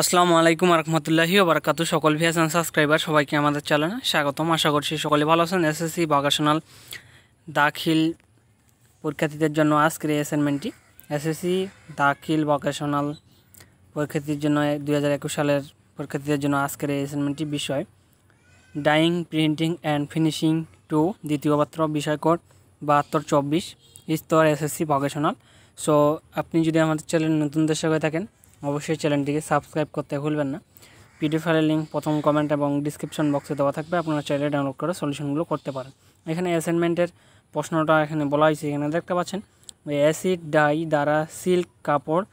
আসসালামু আলাইকুম আরহামতুল্লাহি ওবরাকাত সকল ভিয়াস অ্যান্ড সাবস্ক্রাইবার সবাইকে আমাদের চ্যানেলে স্বাগতম আশা করছি সকলে ভালো আছেন এসএসসি ভোকেশনাল দাখিল পরীক্ষার্থীদের জন্য আজকের এই অ্যাসাইনমেন্টটি এসএসসি দাখিল ভোকেশনাল পরীক্ষার্থীর জন্য দুই সালের পরীক্ষার্থীদের জন্য আজকের এই অ্যাসাইনমেন্টটি বিষয় dyeing printing and finishing two দ্বিতীয় পাত্র বিষয় কোড বাহাত্তর চব্বিশ স্তর এসএসসি ভোকেশনাল সো আপনি যদি আমাদের চ্যানেল নতুন দেশে হয়ে থাকেন অবশ্যই চ্যানেলটিকে সাবস্ক্রাইব করতে ভুলবেন না পিডিএফ ফাইলের লিঙ্ক প্রথম কমেন্ট এবং ডিসক্রিপশন বক্সে দেওয়া থাকবে আপনারা চাইলে ডাউনলোড করে সলিউশনগুলো করতে পারেন এখানে অ্যাসাইনমেন্টের প্রশ্নটা এখানে বলা হয়েছে এখানে দেখতে পাচ্ছেন অ্যাসিড ডাই দ্বারা সিল্ক কাপড়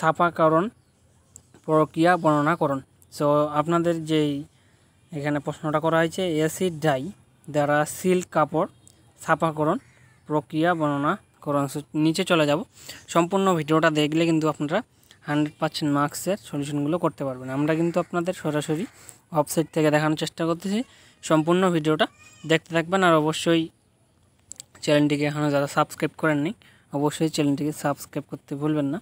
সাফাকরণ প্রক্রিয়া বর্ণনা করুন সো আপনাদের যেই এখানে প্রশ্নটা করা হয়েছে অ্যাসিড ডাই দ্বারা সিল্ক কাপড় সাফাকরণ প্রক্রিয়া বর্ণনা করুন নিচে চলে যাব সম্পূর্ণ ভিডিওটা দেখলে কিন্তু আপনারা হান্ড্রেড পার্সেন্ট মার্কসের সলিউশনগুলো করতে পারবেন আমরা কিন্তু আপনাদের সরাসরি ওয়েবসাইট থেকে দেখানোর চেষ্টা করতেছি সম্পূর্ণ ভিডিওটা দেখতে থাকবেন আর অবশ্যই চ্যানেলটিকে এখনও যারা সাবস্ক্রাইব করেননি অবশ্যই চ্যানেলটিকে সাবস্ক্রাইব করতে ভুলবেন না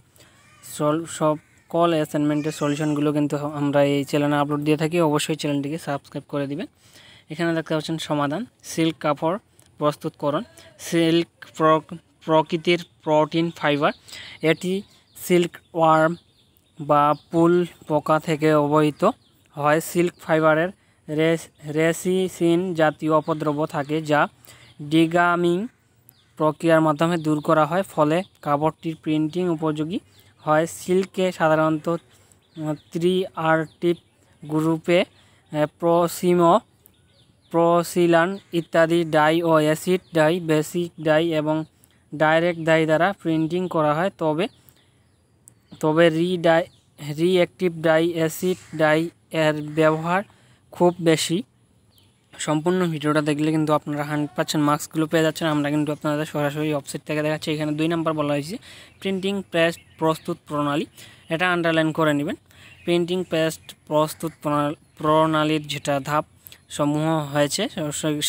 সব কল অ্যাসাইনমেন্টের সলিউশনগুলো কিন্তু আমরা এই চ্যানেলে আপলোড দিয়ে থাকি অবশ্যই চ্যানেলটিকে সাবস্ক্রাইব করে দিবেন এখানে দেখতে পাচ্ছেন সমাধান সিল্ক কাপড় প্রস্তুতকরণ সিল্ক প্রকৃতির প্রোটিন ফাইবার এটি সিল্ক ওয়ার্ম বা পুল পোকা থেকে অবহিত হয় সিল্ক ফাইবারের রেসিসিন জাতীয় অপদ্রব্য থাকে যা ডিগামিং প্রক্রিয়ার মাধ্যমে দূর করা হয় ফলে কাপড়টির প্রিন্টিং উপযোগী হয় সিল্কে সাধারণত ত্রিআরটিপ গ্রুপে প্রসিমো প্রসিলান ইত্যাদি ডাই ও অ্যাসিড ডাই বেসিক ডাই এবং ডাইরেক্ট ডাই দ্বারা প্রিন্টিং করা হয় তবে তবে re dye reactive dye acid dye এর ব্যবহার খুব বেশি সম্পূর্ণ ভিডিওটা দেখলে কিন্তু আপনারা হান্ড্রেড পার্সেন্ট মাস্কগুলো পেয়ে যাচ্ছেন আমরা কিন্তু আপনাদের সরাসরি অফসেট থেকে দেখাচ্ছি এখানে দুই নাম্বার বলা হয়েছে প্রিন্টিং পেস্ট প্রস্তুত প্রণালী এটা আন্ডারলাইন করে নেবেন প্রিন্টিং পেস্ট প্রস্তুত প্রণালীর যেটা ধাপ সমূহ হয়েছে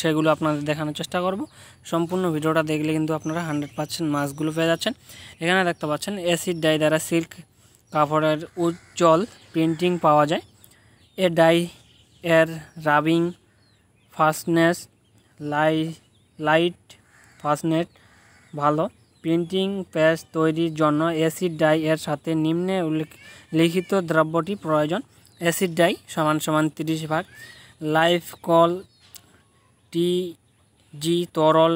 সেগুলো আপনাদের দেখানোর চেষ্টা করব সম্পূর্ণ ভিডিওটা দেখলে কিন্তু আপনারা হান্ড্রেড পার্সেন্ট মাছগুলো পেয়ে যাচ্ছেন এখানে দেখতে পাচ্ছেন অ্যাসিড ডাই দ্বারা সিল্ক কাপড়ের উজ্জ্বল প্রিন্টিং পাওয়া যায় এ ডাই এর রাবিং ফাস্টনেস লাই লাইট ফাস্টনেট ভালো প্রিন্টিং প্যাচ তৈরির জন্য অ্যাসিড ডাই এর সাথে নিম্নে উল্লেখ লিখিত দ্রব্যটি প্রয়োজন অ্যাসিড ডাই সমান সমান তিরিশ ভাগ লাইফকল টিজি তরল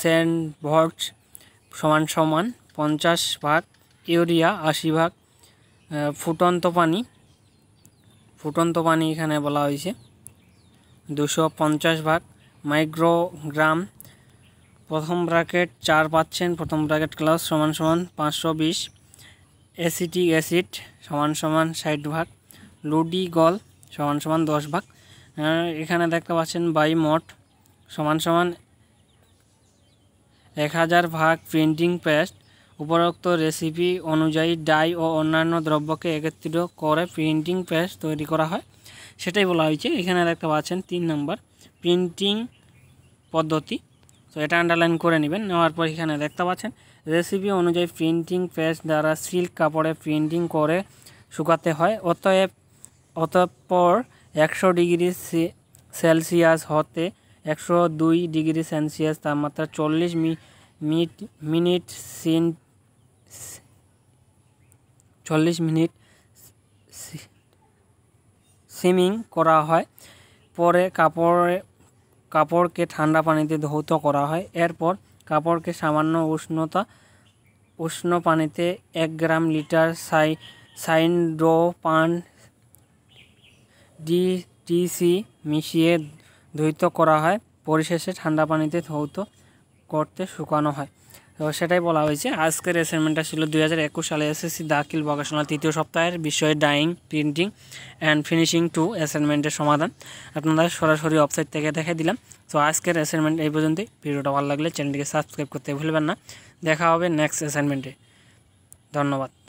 সেনভট সমান সমান পঞ্চাশ ভাগ ইউরিয়া আশি ভাগ ফুটন্ত পানি ফুটন্ত পানি এখানে বলা হয়েছে দুশো পঞ্চাশ ভাগ মাইক্রোগ্রাম প্রথম ব্র্যাকেট চার পাচ্ছেন প্রথম ব্র্যাকেট ক্লাস সমান সমান পাঁচশো বিশ অ্যাসিটিক অ্যাসিড সমান সমান ষাট ভাগ লোডিগল সমান সমান দশ ভাগ হ্যাঁ, এখানে দেখতে পাচ্ছেন বাই মঠ সমান সমান এক হাজার ভাগ প্রিন্টিং পেস্ট উপরোক্ত রেসিপি অনুযায়ী ডাই ও অন্যান্য দ্রব্যকে একত্রিত করে প্রিন্টিং পেস্ট তৈরি করা হয় সেটাই বলা হয়েছে এখানে দেখতে পাচ্ছেন তিন নম্বর প্রিন্টিং পদ্ধতি তো এটা আন্ডারলাইন করে নেবেন নেওয়ার পর এখানে দেখতে পাচ্ছেন রেসিপি অনুযায়ী প্রিন্টিং পেস্ট দ্বারা সিল্ক কাপড়ে প্রিন্টিং করে শুকাতে হয় অতএব অতঃপর একশো ডিগ্রি সেলসিয়াস হতে একশো দুই ডিগ্রি সেলসিয়াস তাপমাত্রা চল্লিশ মিনিট সিন চল্লিশ মিনিট সিমিং করা হয় পরে কাপড়ে কাপড়কে ঠান্ডা পানিতে ধৌত করা হয় এরপর কাপড়কে সামান্য উষ্ণতা উষ্ণ পানিতে এক গ্রাম লিটার সাই সাইন পান ডিটিসি মিশিয়ে ধৈত করা হয় পরিশেষে ঠান্ডা পানিতে ধৌত করতে শুকানো হয় তো সেটাই বলা হয়েছে আজকের অ্যাসাইনমেন্টটা ছিল দুই হাজার একুশ সালে এসএসসি দাখিল প্রকাশনা তৃতীয় সপ্তাহের বিষয়ে dyeing printing and finishing two অ্যাসাইনমেন্টের সমাধান আপনারা সরাসরি ওয়েবসাইট থেকে দেখে দিলাম তো আজকের অ্যাসাইনমেন্ট এই পর্যন্তই ভিডিওটা ভালো লাগলে চ্যানেলটিকে সাবস্ক্রাইব করতে ভুলবেন না দেখা হবে নেক্সট অ্যাসাইনমেন্টে ধন্যবাদ